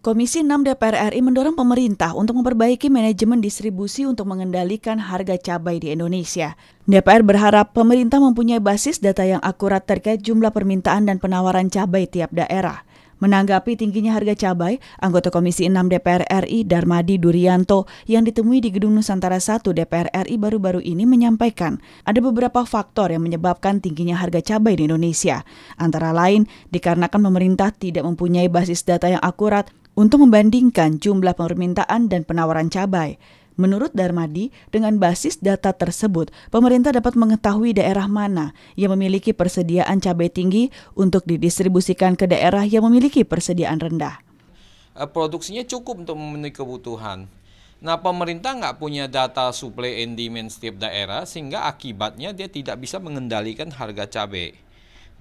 Komisi 6 DPR RI mendorong pemerintah untuk memperbaiki manajemen distribusi untuk mengendalikan harga cabai di Indonesia. DPR berharap pemerintah mempunyai basis data yang akurat terkait jumlah permintaan dan penawaran cabai tiap daerah. Menanggapi tingginya harga cabai, anggota Komisi 6 DPR RI Darmadi Durianto yang ditemui di Gedung Nusantara 1 DPR RI baru-baru ini menyampaikan ada beberapa faktor yang menyebabkan tingginya harga cabai di Indonesia. Antara lain, dikarenakan pemerintah tidak mempunyai basis data yang akurat untuk membandingkan jumlah permintaan dan penawaran cabai. Menurut Darmadi, dengan basis data tersebut, pemerintah dapat mengetahui daerah mana yang memiliki persediaan cabai tinggi untuk didistribusikan ke daerah yang memiliki persediaan rendah. Eh, produksinya cukup untuk memenuhi kebutuhan. Nah, pemerintah nggak punya data supply and demand setiap daerah, sehingga akibatnya dia tidak bisa mengendalikan harga cabai.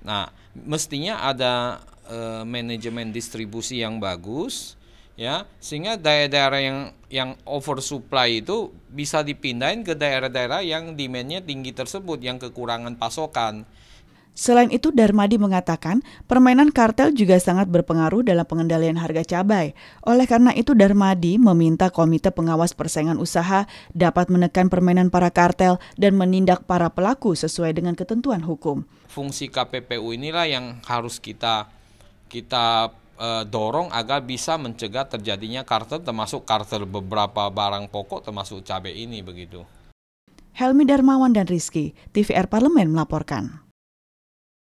Nah, mestinya ada Eh, manajemen distribusi yang bagus ya sehingga daerah-daerah yang yang oversupply itu bisa dipindahin ke daerah-daerah yang demandnya tinggi tersebut yang kekurangan pasokan. Selain itu, Darmadi mengatakan permainan kartel juga sangat berpengaruh dalam pengendalian harga cabai. Oleh karena itu, Darmadi meminta Komite Pengawas Persaingan Usaha dapat menekan permainan para kartel dan menindak para pelaku sesuai dengan ketentuan hukum. Fungsi KPPU inilah yang harus kita kita eh, dorong agar bisa mencegah terjadinya kartel termasuk kartel beberapa barang pokok termasuk cabai ini begitu. Helmi Darmawan dan Rizky, TVR Parlemen melaporkan.